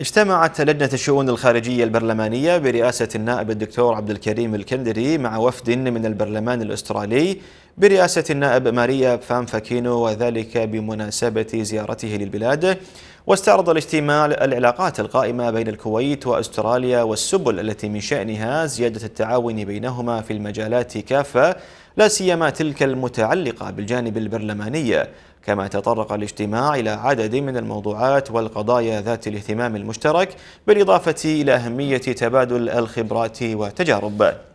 اجتمعت لجنة الشؤون الخارجية البرلمانية برئاسة النائب الدكتور عبد الكريم الكندري مع وفد من البرلمان الأسترالي برئاسة النائب ماريا فان فاكينو وذلك بمناسبة زيارته للبلاد واستعرض الاجتماع العلاقات القائمة بين الكويت وأستراليا والسبل التي من شأنها زيادة التعاون بينهما في المجالات كافة لا سيما تلك المتعلقة بالجانب البرلماني كما تطرق الاجتماع إلى عدد من الموضوعات والقضايا ذات الاهتمام المشترك بالإضافة إلى أهمية تبادل الخبرات والتجارب